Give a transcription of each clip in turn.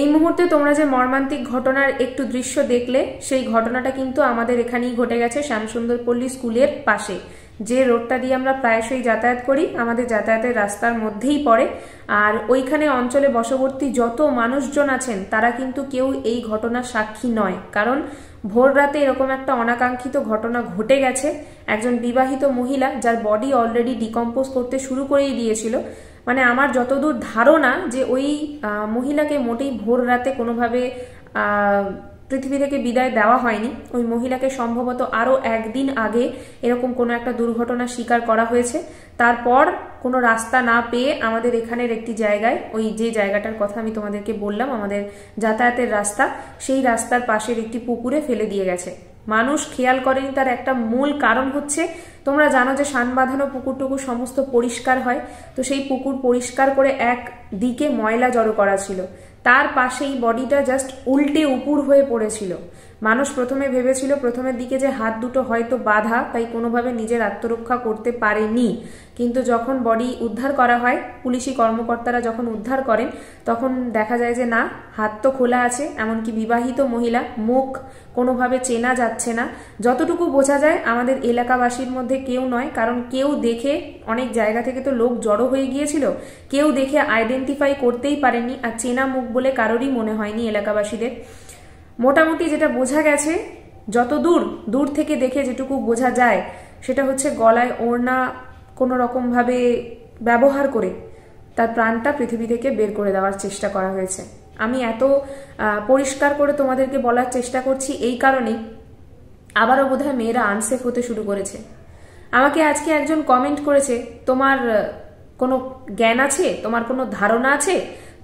এই মুহূর্তে তোমরা যে মর্মান্তিক ঘটনার একটু দৃশ্য দেখলে সেই ঘটনাটা কিন্তু আমাদের এখানেই ঘটে গেছে শ্যামসুন্দরপল্লী স্কুলের পাশে যে রোডটা দিয়ে আমরা প্রায়শই যাতায়াত করি আমাদের যাতায়াতের রাস্তার মধ্যেই পড়ে আর ওইখানে অঞ্চলে বশবর্তী যত মানুষজন আছেন তারা কিন্তু কেউ এই ঘটনার সাক্ষী নয় কারণ ভোর রাতে এরকম একটা অনাকাঙ্ক্ষিত ঘটনা ঘটে গেছে একজন বিবাহিত মহিলা যার বডি অলরেডি ডিকম্পোজ করতে শুরু করেই দিয়েছিল মানে আমার যতদূর ধারণা যে ওই মহিলাকে মোটেই ভোর রাতে কোনোভাবে পৃথিবী থেকে বিদায় দেওয়া হয়নি ওই মহিলাকে সম্ভবত আরও একদিন আগে এরকম কোনো একটা দুর্ঘটনা স্বীকার করা হয়েছে তারপর কোনো রাস্তা না পেয়ে আমাদের এখানের একটি জায়গায় ওই যে জায়গাটার কথা আমি তোমাদেরকে বললাম আমাদের যাতায়াতের রাস্তা সেই রাস্তার পাশের একটি পুকুরে ফেলে দিয়ে গেছে মানুষ খেয়াল করেনি তার একটা মূল কারণ হচ্ছে তোমরা জানো যে সান বাঁধানো পুকুরটুকু সমস্ত পরিষ্কার হয় তো সেই পুকুর পরিষ্কার করে এক দিকে ময়লা জড়ো করা ছিল তার পাশেই বডিটা জাস্ট উল্টে উপুর হয়ে পড়েছিল মানুষ প্রথমে ভেবেছিল প্রথমের দিকে যে হাত দুটো হয়তো বাধা তাই কোনোভাবে নিজের আত্মরক্ষা করতে পারেনি কিন্তু যখন বডি উদ্ধার করা হয় পুলিশি কর্মকর্তারা যখন উদ্ধার করেন তখন দেখা যায় যে না হাত তো খোলা আছে এমনকি বিবাহিত মহিলা মুখ কোনোভাবে চেনা যাচ্ছে না যতটুকু বোঝা যায় আমাদের এলাকাবাসীর মধ্যে কেউ নয় কারণ কেউ দেখে অনেক জায়গা থেকে তো লোক জড়ো হয়ে গিয়েছিল কেউ দেখে আইডেন্টিফাই করতেই পারেনি আর চেনা মুখ বলে কারোরই মনে হয়নি এলাকাবাসীদের মোটামুটি যেটা বোঝা গেছে যত দূর দূর থেকে দেখে যেটুকু বোঝা যায় সেটা হচ্ছে গলায় ওড়না কোনো রকমভাবে ব্যবহার করে তার প্রাণটা পৃথিবী থেকে বের করে দেওয়ার চেষ্টা করা হয়েছে আমি এত পরিষ্কার করে তোমাদেরকে বলার চেষ্টা করছি এই কারণেই আবারও বোধহয় মেয়েরা আনসেফ হতে শুরু করেছে আমাকে আজকে একজন কমেন্ট করেছে তোমার কোনো জ্ঞান আছে তোমার কোনো ধারণা আছে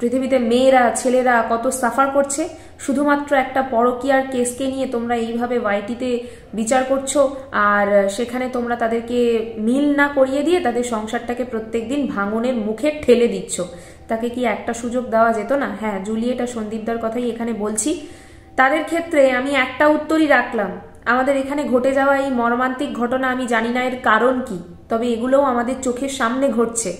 পৃথিবীতে মেয়েরা ছেলেরা কত সাফার করছে শুধুমাত্র একটা পরকিয়ার কেসকে নিয়ে তোমরা এইভাবে ওয়াইটিতে বিচার করছো আর সেখানে তোমরা তাদেরকে মিল না করিয়ে দিয়ে তাদের সংসারটাকে প্রত্যেক দিন ভাঙনের মুখে ঠেলে দিচ্ছ তাকে কি একটা সুযোগ দেওয়া যেত না হ্যাঁ জুলিয়েটা সন্দীপদার কথাই এখানে বলছি তাদের ক্ষেত্রে আমি একটা উত্তরই রাখলাম আমাদের এখানে ঘটে যাওয়া এই মর্মান্তিক ঘটনা আমি জানি না এর কারণ কি তবে এগুলোও আমাদের চোখের সামনে ঘটছে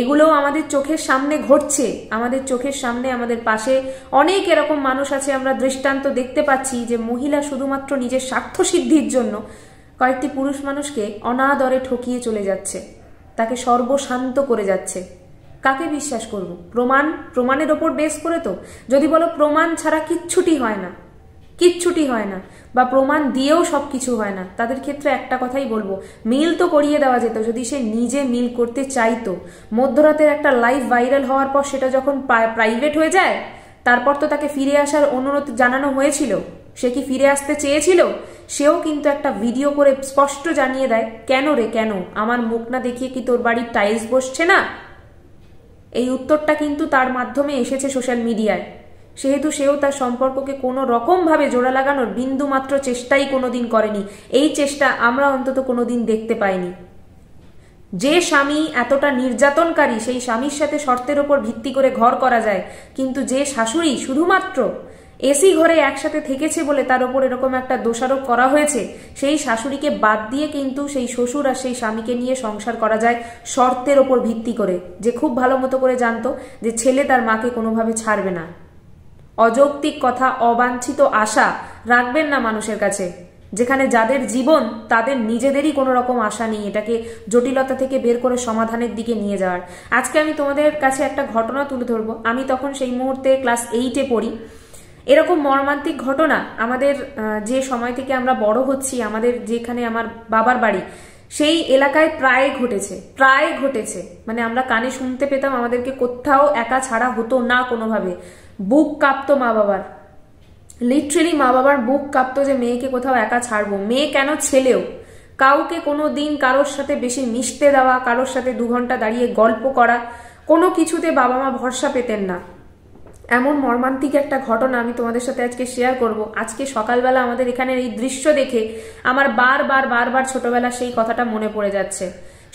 এগুলোও আমাদের চোখের সামনে ঘটছে আমাদের চোখের সামনে আমাদের পাশে অনেক এরকম মানুষ আছে আমরা দৃষ্টান্ত দেখতে পাচ্ছি যে মহিলা শুধুমাত্র নিজের স্বার্থ সিদ্ধির জন্য কয়েকটি পুরুষ মানুষকে অনাদরে ঠকিয়ে চলে যাচ্ছে তাকে সর্বশান্ত করে যাচ্ছে কাকে বিশ্বাস করব প্রমাণ প্রমাণের ওপর বেস করে তো যদি বলো প্রমাণ ছাড়া কিচ্ছুটি হয় না কিচ্ছুটি হয় না বা প্রমাণ দিয়েও সব কিছু হয় না তাদের ক্ষেত্রে একটা কথাই বলবো মিল তো করিয়ে দেওয়া যেত যদি সে নিজে মিল করতে চাইতো মধ্যরাতের একটা লাইভ ভাইরাল হওয়ার পর সেটা যখন প্রাইভেট হয়ে যায় তারপর তো তাকে ফিরে আসার অনুরোধ জানানো হয়েছিল সে কি ফিরে আসতে চেয়েছিল সেও কিন্তু একটা ভিডিও করে স্পষ্ট জানিয়ে দেয় কেন রে কেন আমার মুখ না দেখিয়ে কি তোর বাড়ির টাইলস বসছে না এই উত্তরটা কিন্তু তার মাধ্যমে এসেছে সোশ্যাল মিডিয়ায় সেহেতু সেও তার সম্পর্ককে কোনো রকমভাবে জোড়া লাগানোর বিন্দুমাত্র চেষ্টাই কোনোদিন করেনি এই চেষ্টা আমরা অন্তত কোনোদিন দেখতে পাইনি যে স্বামী এতটা নির্যাতনকারী সেই স্বামীর সাথে শর্তের ওপর ভিত্তি করে ঘর করা যায় কিন্তু যে শাশুড়ি শুধুমাত্র এসি ঘরে একসাথে থেকেছে বলে তার ওপর এরকম একটা দোষারোপ করা হয়েছে সেই শাশুড়িকে বাদ দিয়ে কিন্তু সেই শ্বশুর আর সেই স্বামীকে নিয়ে সংসার করা যায় শর্তের ওপর ভিত্তি করে যে খুব ভালো মতো করে জানতো যে ছেলে তার মাকে কোনোভাবে ছাড়বে না অযৌক্তিক কথা অবাঞ্ছিত আশা রাখবেন না মানুষের কাছে যেখানে যাদের জীবন তাদের নিজেদেরই কোনো রকম আশা নেই এটাকে জটিলতা থেকে বের করে সমাধানের দিকে নিয়ে যাওয়ার আজকে আমি তোমাদের কাছে একটা ঘটনা তুলে ধরবো আমি তখন সেই মুহূর্তে ক্লাস এইটে পড়ি এরকম মর্মান্তিক ঘটনা আমাদের যে সময় থেকে আমরা বড় হচ্ছি আমাদের যেখানে আমার বাবার বাড়ি সেই এলাকায় প্রায় ঘটেছে প্রায় ঘটেছে মানে আমরা কানে শুনতে পেতাম আমাদেরকে কোথাও একা ছাড়া হতো না কোনোভাবে বুক কাঁপতো মা বাবার লিটারেলি মা বাবার বুক কাঁপতো যে মেয়েকে কোথাও একা ছাড়বো মেয়ে কেন ছেলেও কাউকে কোনো দিন কারোর সাথে বেশি মিশতে দেওয়া কারোর সাথে দু ঘন্টা দাঁড়িয়ে গল্প করা কোনো কিছুতে বাবা মা ভরসা পেতেন না এমন মর্মান্তিক একটা ঘটনা আমি তোমাদের সাথে আজকে শেয়ার করব আজকে সকালবেলা আমাদের এখানে এই দৃশ্য দেখে আমার বারবার বারবার ছোটবেলা সেই কথাটা মনে পড়ে যাচ্ছে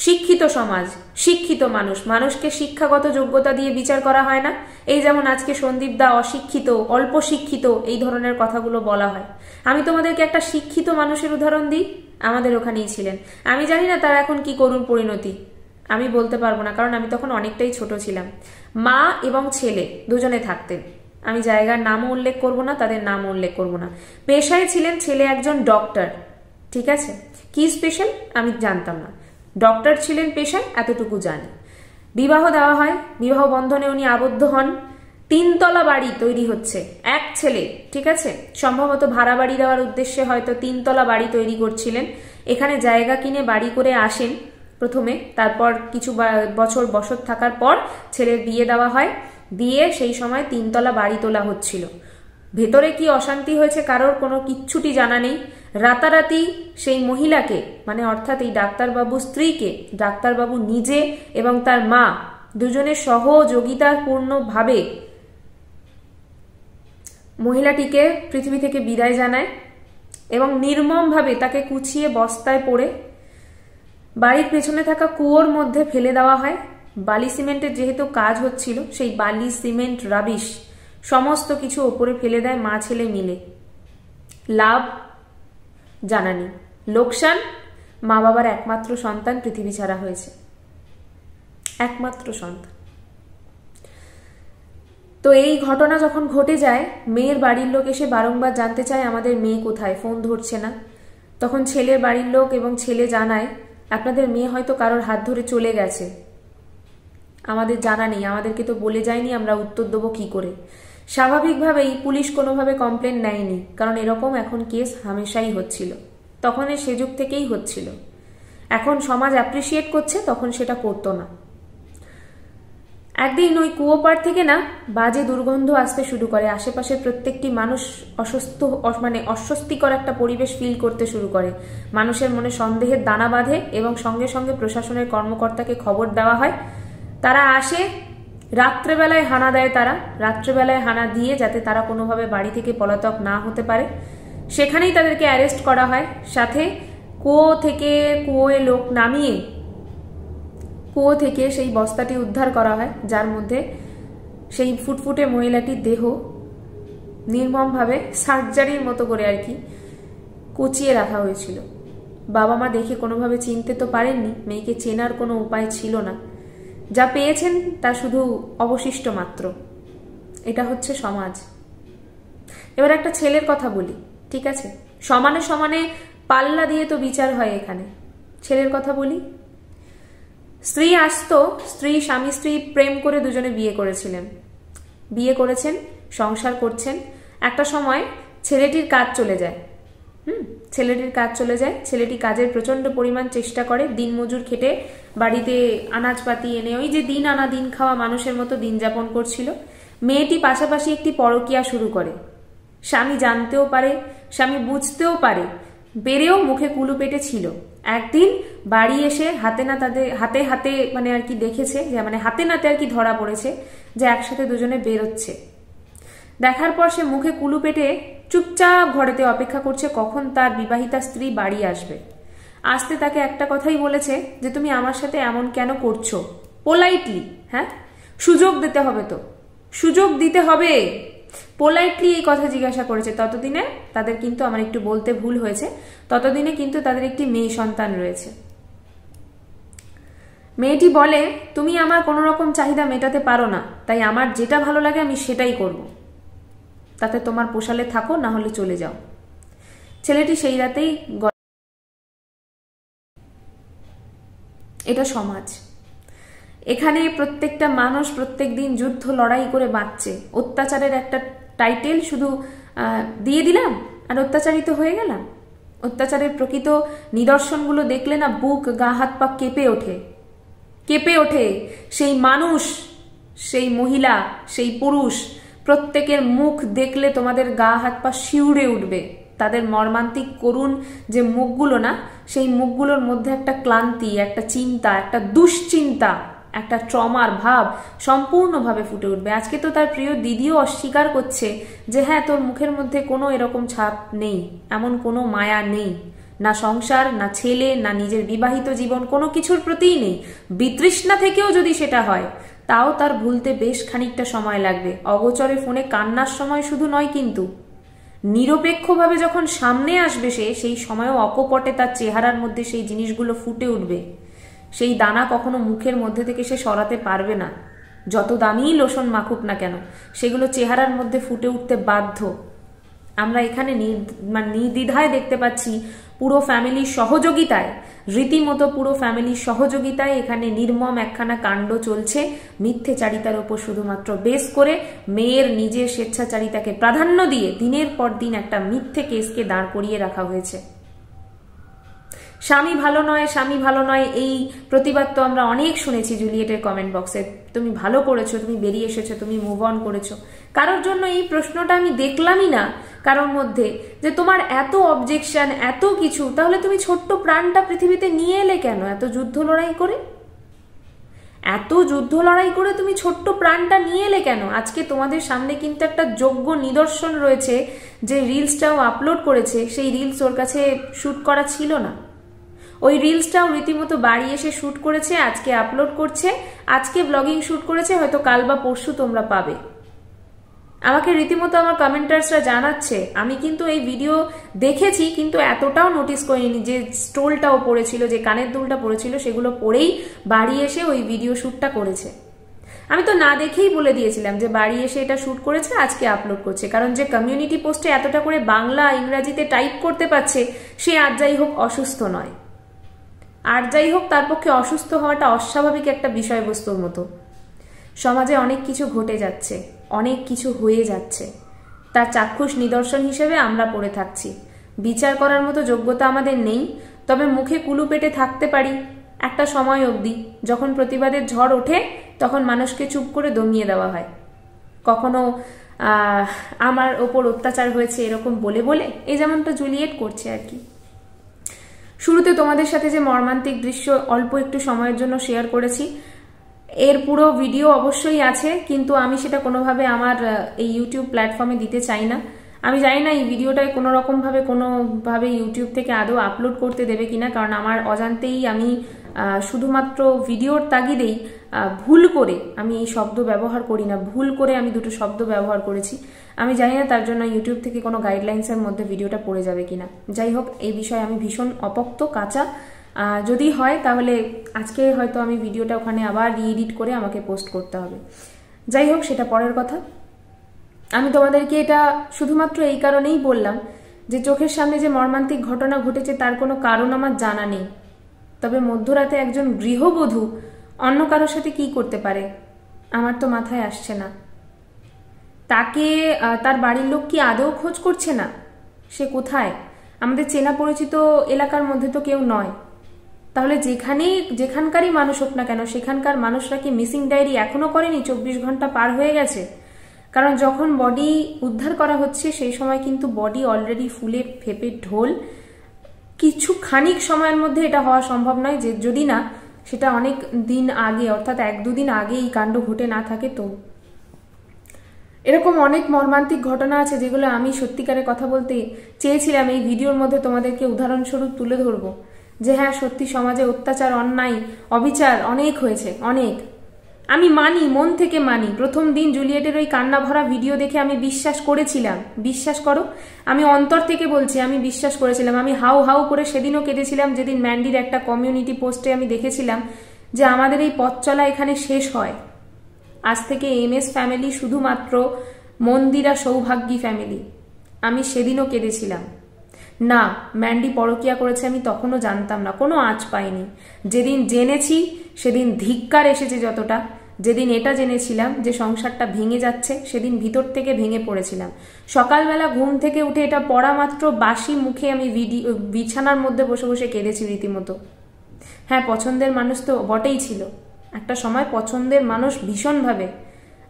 শিক্ষিত সমাজ শিক্ষিত মানুষ মানুষকে শিক্ষাগত যোগ্যতা দিয়ে বিচার করা হয় না এই যেমন আজকে সন্দীপ দা অশিক্ষিত অল্প শিক্ষিত এই ধরনের কথাগুলো বলা হয় আমি তোমাদেরকে একটা শিক্ষিত মানুষের উদাহরণ দিই আমাদের ওখানেই ছিলেন আমি জানি না তার এখন কি করুন পরিণতি আমি বলতে পারবো না কারণ আমি তখন অনেকটাই ছোট ছিলাম মা এবং ছেলে দুজনে থাকতেন আমি জায়গার নামও উল্লেখ করব না তাদের নামও উল্লেখ করব না পেশায় ছিলেন ছেলে একজন ডক্টর ঠিক আছে কি স্পেশাল আমি জানতাম না ডক্টর ছিলেন পেশায় এতটুকু জানি বিবাহ দেওয়া হয় বিবাহ বন্ধনে উনি আবদ্ধ হন তিনতলা বাড়ি তৈরি হচ্ছে এক ছেলে ঠিক আছে সম্ভবত ভাড়া বাড়ি দেওয়ার উদ্দেশ্যে হয়তো তিনতলা বাড়ি তৈরি করছিলেন এখানে জায়গা কিনে বাড়ি করে আসেন প্রথমে তারপর কিছু বছর বসত থাকার পর ছেলের বিয়ে দেওয়া হয় দিয়ে সেই সময় তিনতলা বাড়ি তোলা হচ্ছিল ভেতরে কি অশান্তি হয়েছে কারোর কোনো কিচ্ছুটি জানা নেই রাতারাতি সেই মহিলাকে মানে অর্থাৎ এই ডাক্তারবাবু স্ত্রীকে ডাক্তারবাবু নিজে এবং তার মা দুজনে সহযোগিতাপূর্ণভাবে মহিলাটিকে পৃথিবী থেকে বিদায় জানায় এবং নির্মমভাবে তাকে কুচিয়ে বস্তায় পড়ে বাড়ির পেছনে থাকা কুয়োর মধ্যে ফেলে দেওয়া হয় বালি সিমেন্টের যেহেতু কাজ হচ্ছিল সেই বালি সিমেন্ট রাবিশ সমস্ত কিছু ওপরে ফেলে দেয় মা ছেলে মিলে লাভ জানা নেই লোকসান মা বাবার একমাত্র সন্তান পৃথিবী ছাড়া হয়েছে একমাত্র সন্তান তো এই ঘটনা যখন ঘটে যায় মেয়ের বাড়ির লোক এসে বারংবার জানতে চায় আমাদের মেয়ে কোথায় ফোন ধরছে না তখন ছেলের বাড়ির লোক এবং ছেলে জানায় আপনাদের মেয়ে হয়তো কারোর হাত ধরে চলে গেছে আমাদের জানা নেই আমাদেরকে তো বলে যায়নি আমরা উত্তর দেবো কী করে স্বাভাবিকভাবেই পুলিশ কোনোভাবে কমপ্লেন নেয়নি কারণ এরকম এখন কেস হামেশাই হচ্ছিল তখন সে সেযুগ থেকেই হচ্ছিল এখন সমাজ অ্যাপ্রিসিয়েট করছে তখন সেটা করত না একদিন ওই কুয়োপাড় থেকে না বাজে দুর্গন্ধ আসতে শুরু করে আশেপাশের প্রত্যেকটি মানুষ অসুস্থ মানে অস্বস্তিকর একটা পরিবেশ ফিল করতে শুরু করে মানুষের মনে সন্দেহের দানা বাঁধে এবং সঙ্গে সঙ্গে প্রশাসনের কর্মকর্তাকে খবর দেওয়া হয় তারা আসে রাত্রেবেলায় হানা দেয় তারা রাত্রেবেলায় হানা দিয়ে যাতে তারা কোনোভাবে বাড়ি থেকে পলাতক না হতে পারে সেখানেই তাদেরকে অ্যারেস্ট করা হয় সাথে কুয়ো থেকে কুয়োয় লোক নামিয়ে কুয়ো থেকে সেই বস্তাটি উদ্ধার করা হয় যার মধ্যে সেই ফুটফুটে মহিলাটির দেহ নির্মমভাবে সার্জারির মতো করে আর কি কুচিয়ে রাখা হয়েছিল বাবা মা দেখে কোনোভাবে চিনতে তো পারেননি মেয়েকে চেনার কোনো উপায় ছিল না যা পেয়েছেন তা শুধু অবশিষ্ট মাত্র এটা হচ্ছে সমাজ এবার একটা ছেলের কথা বলি ঠিক আছে সমানে সমানে পাল্লা দিয়ে তো বিচার হয় এখানে ছেলের কথা বলি স্ত্রী আসতো স্ত্রী স্বামী স্ত্রী প্রেম করে দুজনে বিয়ে করেছিলেন বিয়ে করেছেন সংসার করছেন একটা সময় ছেলেটির কাজ চলে যায় ছেলেটির কাজ চলে যায় ছেলেটি কাজের প্রচণ্ড পরিমাণ চেষ্টা করে দিন মজুর খেটে বাড়িতে আনাজপাতি এনে ওই যে দিন আনা দিন খাওয়া মানুষের মতো দিন যাপন করছিল মেয়েটি পাশাপাশি একটি পরকিয়া শুরু করে স্বামী জানতেও পারে স্বামী বুঝতেও পারে বেড়েও মুখে কুলু পেটে ছিল একদিন বাড়ি এসে হাতে না তাদের হাতে হাতে মানে আর কি দেখেছে যে মানে হাতে নাতে আর কি ধরা পড়েছে যে একসাথে দুজনে বেরোচ্ছে দেখার পর সে মুখে কুলু পেটে চুপচাপ ঘরেতে অপেক্ষা করছে কখন তার বিবাহিতা স্ত্রী বাড়ি আসবে আসতে তাকে একটা কথাই বলেছে যে তুমি আমার সাথে এমন কেন করছো পোলাইটলি হ্যাঁ সুযোগ দিতে হবে তো সুযোগ দিতে হবে পোলাইটলি এই কথা জিজ্ঞাসা করেছে ততদিনে তাদের কিন্তু আমার একটু বলতে ভুল হয়েছে ততদিনে কিন্তু তাদের একটি মেয়ে সন্তান রয়েছে মেয়েটি বলে তুমি আমার কোনো রকম চাহিদা মেটাতে পারো না তাই আমার যেটা ভালো লাগে আমি সেটাই করবো তাতে তোমার পোষালে থাকো না হলে চলে যাও ছেলেটি সেই রাতেই এটা সমাজ এখানে প্রত্যেকটা মানুষ প্রত্যেক দিন যুদ্ধ লড়াই করে বাঁচছে অত্যাচারের একটা টাইটেল শুধু দিয়ে দিলাম আর অত্যাচারিত হয়ে গেলাম অত্যাচারের প্রকৃত নিদর্শনগুলো দেখলে না বুক গা হাত পা কেঁপে ওঠে কেঁপে ওঠে সেই মানুষ সেই মহিলা সেই পুরুষ প্রত্যেকের মুখ দেখলে তোমাদের গা হাত পা শিউরে উঠবে তাদের মর্মান্তিক করুণ যে মুখগুলো না সেই মুখগুলোর মধ্যে একটা ক্লান্তি একটা চিন্তা একটা দুশ্চিন্তা একটা ট্রমার ভাব সম্পূর্ণভাবে ফুটে উঠবে আজকে তো তার প্রিয় দিদিও অস্বীকার করছে যে হ্যাঁ তোর মুখের মধ্যে কোনো এরকম ছাপ নেই এমন কোনো মায়া নেই না সংসার না ছেলে না নিজের বিবাহিত জীবন কোনো কিছুর প্রতিই নেই বিতৃষ্ণা থেকেও যদি সেটা হয় তাও তার ভুলতে বেশ খানিকটা সময় লাগবে অগোচরে ফোনে কান্নার সময় শুধু নয় কিন্তু নিরপেক্ষভাবে যখন সামনে আসবে সে সেই সময়ও অকপটে তার চেহারার মধ্যে সেই জিনিসগুলো ফুটে উঠবে সেই দানা কখনো মুখের মধ্যে থেকে সে সরাতে পারবে না যত দামিই লোশন মাখুক না কেন সেগুলো চেহারার মধ্যে ফুটে উঠতে বাধ্য আমরা এখানে মানে নির্দ্বিধায় দেখতে পাচ্ছি পুরো ফ্যামিলির সহযোগিতায় রীতিমতো পুরো ফ্যামিলির সহযোগিতায় এখানে নির্মম একখানা কাণ্ড চলছে মিথ্যে চারিতার ওপর শুধুমাত্র বেস করে মেয়ের নিজের স্বেচ্ছাচারিতাকে প্রাধান্য দিয়ে দিনের পর দিন একটা মিথ্যে কেসকে দাঁড় করিয়ে রাখা হয়েছে স্বামী ভালো নয় স্বামী ভালো নয় এই প্রতিবাদ তো আমরা অনেক শুনেছি জুলিয়েটের কমেন্ট বক্সে তুমি ভালো করেছো তুমি বেরিয়ে এসেছো তুমি মুভ অন করেছো কারোর জন্য এই প্রশ্নটা আমি দেখলামই না কারোর মধ্যে যে তোমার এত অবজেকশন এত কিছু তাহলে তুমি ছোট্ট প্রাণটা পৃথিবীতে নিয়ে এলে কেন এত যুদ্ধ লড়াই করে এত যুদ্ধ লড়াই করে তুমি ছোট্ট প্রাণটা নিয়ে এলে কেন আজকে তোমাদের সামনে কিন্তু একটা যোগ্য নিদর্শন রয়েছে যে রিলসটাও আপলোড করেছে সেই রিলস ওর কাছে শ্যুট করা ছিল না ওই রিলসটাও রীতিমতো বাড়ি এসে শ্যুট করেছে আজকে আপলোড করছে আজকে ব্লগিং শ্যুট করেছে হয়তো কাল বা পরশু তোমরা পাবে আমাকে রীতিমতো আমার কমেন্টার্সরা জানাচ্ছে আমি কিন্তু এই ভিডিও দেখেছি কিন্তু এতটাও নোটিস করিনি যে স্টোলটাও পড়েছিল যে কানের দুলটা পড়েছিল সেগুলো পরেই বাড়ি এসে ওই ভিডিও শ্যুটটা করেছে আমি তো না দেখেই বলে দিয়েছিলাম যে বাড়ি এসে এটা শ্যুট করেছে আজকে আপলোড করছে কারণ যে কমিউনিটি পোস্টে এতটা করে বাংলা ইংরাজিতে টাইপ করতে পারছে সে আর যাই হোক অসুস্থ নয় আর যাই হোক তার পক্ষে অসুস্থ হওয়াটা অস্বাভাবিক একটা বিষয়বস্তুর মতো সমাজে অনেক কিছু ঘটে যাচ্ছে অনেক কিছু হয়ে যাচ্ছে তার চাক্ষুষ নিদর্শন হিসেবে আমরা পড়ে থাকছি বিচার করার মতো যোগ্যতা আমাদের নেই তবে মুখে কুলু পেটে থাকতে পারি একটা সময় অবধি যখন প্রতিবাদের ঝড় ওঠে তখন মানুষকে চুপ করে দমিয়ে দেওয়া হয় কখনো আমার ওপর অত্যাচার হয়েছে এরকম বলে বলে এই যেমনটা জুলিয়েট করছে আর কি শুরুতে তোমাদের সাথে যে মর্মান্তিক দৃশ্য অল্প একটু সময়ের জন্য শেয়ার করেছি এর পুরো ভিডিও অবশ্যই আছে কিন্তু আমি সেটা কোনোভাবে আমার এই ইউটিউব প্ল্যাটফর্মে দিতে চাই না আমি জানি না এই ভিডিওটায় কোনো রকমভাবে কোনোভাবে ইউটিউব থেকে আদৌ আপলোড করতে দেবে কিনা কারণ আমার অজান্তেই আমি শুধুমাত্র ভিডিওর তাগিদেই ভুল করে আমি এই শব্দ ব্যবহার করি না ভুল করে আমি দুটো শব্দ ব্যবহার করেছি আমি জানি না তার জন্য ইউটিউব থেকে কোনো গাইডলাইন্সের মধ্যে ভিডিওটা পড়ে যাবে কিনা যাই হোক এই বিষয়ে আমি ভীষণ অপক্ত কাঁচা যদি হয় তাহলে আজকে হয়তো আমি ভিডিওটা ওখানে আবার রিএডিট করে আমাকে পোস্ট করতে হবে যাই হোক সেটা পরের কথা আমি তোমাদেরকে এটা শুধুমাত্র এই কারণেই বললাম যে চোখের সামনে যে মর্মান্তিক ঘটনা ঘটেছে তার কোনো কারণ আমার জানা নেই তবে মধ্যরাতে একজন গৃহবধূ অন্য কারোর সাথে কি করতে পারে আমার তো মাথায় আসছে না তাকে তার বাড়ির লোক কি আদৌ খোঁজ করছে না সে কোথায় আমাদের চেনা পরিচিত এলাকার মধ্যে তো কেউ নয় তাহলে যেখানেই যেখানকারই মানুষ হোক না কেন সেখানকার মানুষরা কি মিসিং ডায়েরি এখনও করেনি চব্বিশ ঘন্টা পার হয়ে গেছে কারণ যখন বডি উদ্ধার করা হচ্ছে সেই সময় কিন্তু বডি অলরেডি ফুলে ফেপে ঢোল কিছু খানিক সময়ের মধ্যে এটা হওয়া সম্ভব নয় যে যদি না সেটা অনেক দিন আগে অর্থাৎ এক দুদিন আগে এই কাণ্ড ঘটে না থাকে তো এরকম অনেক মর্মান্তিক ঘটনা আছে যেগুলো আমি সত্যিকারে কথা বলতে চেয়েছিলাম এই ভিডিওর মধ্যে তোমাদেরকে উদাহরণস্বরূপ তুলে ধরব যে হ্যাঁ সত্যি সমাজে অত্যাচার অন্যায় অবিচার অনেক হয়েছে অনেক আমি মানি মন থেকে মানি প্রথম দিন জুলিয়েটের ওই কান্না ভরা ভিডিও দেখে আমি বিশ্বাস করেছিলাম বিশ্বাস করো আমি অন্তর থেকে বলছি আমি বিশ্বাস করেছিলাম আমি হাউ হাউ করে সেদিনও কেঁদেছিলাম যেদিন ম্যান্ডির একটা কমিউনিটি পোস্টে আমি দেখেছিলাম যে আমাদের এই পথ চলা এখানে শেষ হয় আজ থেকে এম এস ফ্যামিলি শুধুমাত্র মন্দিরা সৌভাগ্যী ফ্যামিলি আমি সেদিনও কেঁদেছিলাম না ম্যান্ডি পরকিয়া করেছে আমি তখনও জানতাম না কোনো আঁচ পাইনি যেদিন জেনেছি সেদিন ধিক্কার এসেছে যতটা যেদিন এটা জেনেছিলাম যে সংসারটা ভেঙে যাচ্ছে সেদিন ভিতর থেকে ভেঙে পড়েছিলাম সকালবেলা ঘুম থেকে উঠে এটা পড়া মাত্র বাসি মুখে আমি ভিডিও বিছানার মধ্যে বসে বসে কেঁদেছি রীতিমতো হ্যাঁ পছন্দের মানুষ তো বটেই ছিল একটা সময় পছন্দের মানুষ ভীষণভাবে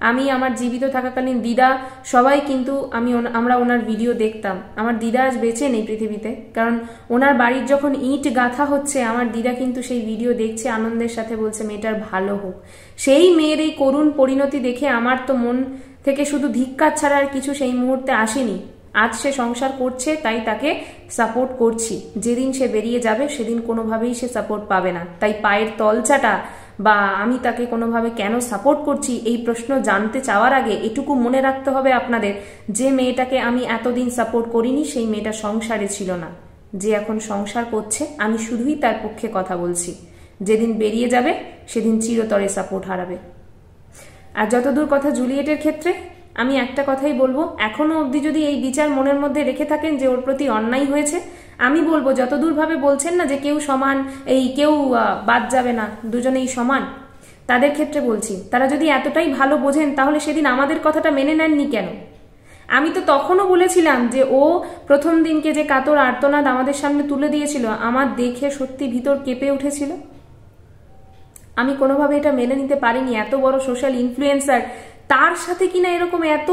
আমি আমার জীবিত থাকাকালীন দিদা সবাই কিন্তু আমি আমরা ওনার ভিডিও দেখতাম আমার দিদা আজ বেঁচে নেই পৃথিবীতে কারণ ওনার বাড়ির যখন ইট গাঁথা হচ্ছে আমার দিদা কিন্তু সেই ভিডিও দেখছে আনন্দের সাথে বলছে মেয়েটার ভালো হোক সেই মেয়ের এই করুণ পরিণতি দেখে আমার তো মন থেকে শুধু ধিক্কার ছাড়া আর কিছু সেই মুহূর্তে আসেনি আজ সে সংসার করছে তাই তাকে সাপোর্ট করছি যেদিন সে বেরিয়ে যাবে সেদিন কোনোভাবেই সে সাপোর্ট পাবে না তাই পায়ের তলচাটা বা আমি তাকে কোনোভাবে কেন সাপোর্ট করছি এই প্রশ্ন জানতে চাওয়ার আগে এটুকু মনে রাখতে হবে আপনাদের যে মেয়েটাকে আমি এতদিন সাপোর্ট করিনি সেই মেয়েটা সংসারে ছিল না যে এখন সংসার করছে আমি শুধুই তার পক্ষে কথা বলছি যেদিন বেরিয়ে যাবে সেদিন চিরতরে সাপোর্ট হারাবে আর যতদূর কথা জুলিয়েটের ক্ষেত্রে আমি একটা কথাই বলবো এখনও অবধি যদি এই বিচার মনের মধ্যে রেখে থাকেন যে ওর প্রতি অন্যায় হয়েছে আমি বলবো যতদূরভাবে বলছেন না যে কেউ সমান এই কেউ বাদ যাবে না দুজনেই সমান তাদের ক্ষেত্রে বলছি তারা যদি এতটাই ভালো বোঝেন তাহলে সেদিন আমাদের কথাটা মেনে নেননি কেন আমি তো তখনও বলেছিলাম যে ও প্রথম দিনকে যে কাতর আর্তনাদ আমাদের সামনে তুলে দিয়েছিল আমার দেখে সত্যি ভিতর কেঁপে উঠেছিল আমি কোনোভাবে এটা মেনে নিতে পারিনি এত বড় সোশ্যাল ইনফ্লুয়েন্সার তার সাথে কিনা এরকম এত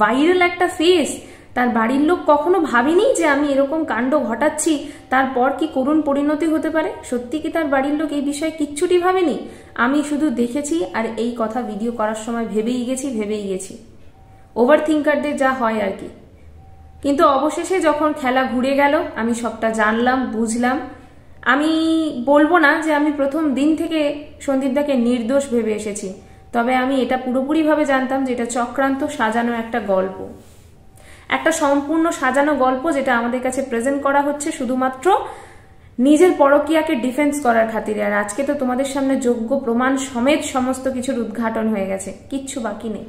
ভাইরাল একটা ফেস তার বাড়ির লোক কখনো ভাবেনি যে আমি এরকম কাণ্ড ঘটাচ্ছি তারপর কি করুণ পরিণতি হতে পারে সত্যি কি তার বাড়ির লোক এই বিষয়ে কিচ্ছুটি ভাবেনি আমি শুধু দেখেছি আর এই কথা ভিডিও করার সময় ভেবেই গেছি ভেবেই গেছি ওভার থিঙ্কারদের যা হয় আর কি কিন্তু অবশেষে যখন খেলা ঘুরে গেল আমি সবটা জানলাম বুঝলাম আমি বলবো না যে আমি প্রথম দিন থেকে সন্দীপদাকে নির্দোষ ভেবে এসেছি তবে আমি এটা পুরোপুরিভাবে জানতাম যে এটা চক্রান্ত সাজানো একটা গল্প একটা সম্পূর্ণ সাজানো গল্প যেটা আমাদের কাছে প্রেজেন্ট করা হচ্ছে শুধুমাত্র নিজের পরকিয়াকে ডিফেন্স করার খাতিরে আর আজকে তো তোমাদের সামনে যোগ্য প্রমাণ সমেত সমস্ত কিছুর উদ্ঘাটন হয়ে গেছে কিচ্ছু বাকি নেই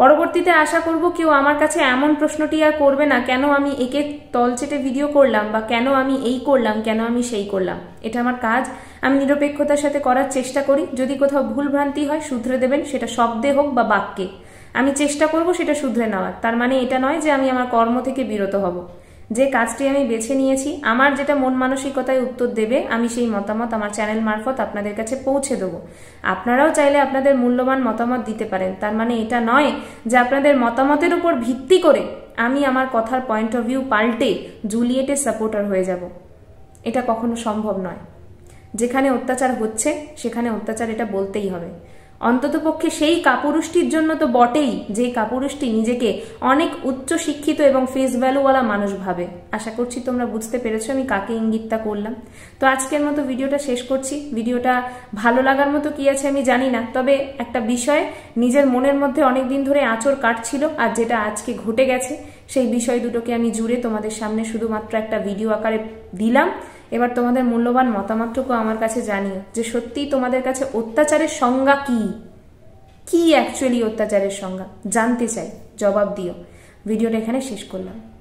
পরবর্তীতে আশা করব কেউ আমার কাছে এমন প্রশ্নটি আর করবে না কেন আমি একে তলচেটে ভিডিও করলাম বা কেন আমি এই করলাম কেন আমি সেই করলাম এটা আমার কাজ আমি নিরপেক্ষতার সাথে করার চেষ্টা করি যদি কোথাও ভুল ভ্রান্তি হয় শুধরে দেবেন সেটা শব্দে হোক বা বাক্যে আমি চেষ্টা করব সেটা শুধরে নেওয়ার তার মানে এটা নয় যে আমি আমার কর্ম থেকে বিরত হব যে কাজটি আমি বেছে নিয়েছি আমার যেটা মন মানসিকতায় উত্তর দেবে আমি সেই মতামত আমার চ্যানেল মারফত আপনাদের কাছে পৌঁছে দেবো আপনারাও চাইলে আপনাদের মূল্যবান মতামত দিতে পারেন তার মানে এটা নয় যে আপনাদের মতামতের উপর ভিত্তি করে আমি আমার কথার পয়েন্ট অফ ভিউ পাল্টে জুলিয়েটের সাপোর্টার হয়ে যাব এটা কখনো সম্ভব নয় যেখানে অত্যাচার হচ্ছে সেখানে অত্যাচার এটা বলতেই হবে অন্ততপক্ষে সেই কাপুরুষটির জন্য তো বটেই যে কাপুরুষটি নিজেকে অনেক উচ্চ শিক্ষিত এবং ফেস ভ্যালুওয়ালা মানুষ ভাবে আশা করছি তোমরা বুঝতে পেরেছো আমি কাকে ইঙ্গিতটা করলাম তো আজকের মতো ভিডিওটা শেষ করছি ভিডিওটা ভালো লাগার মতো কি আছে আমি জানি না তবে একটা বিষয় নিজের মনের মধ্যে অনেক দিন ধরে আঁচড় কাটছিল আর যেটা আজকে ঘটে গেছে সেই বিষয় দুটোকে আমি জুড়ে তোমাদের সামনে শুধুমাত্র একটা ভিডিও আকারে দিলাম এবার তোমাদের মূল্যবান মতামতটুকু আমার কাছে জানিও যে সত্যিই তোমাদের কাছে অত্যাচারের সংজ্ঞা কি কি অ্যাকচুয়ালি অত্যাচারের সংজ্ঞা জানতে চাই জবাব দিও ভিডিওটা এখানে শেষ করলাম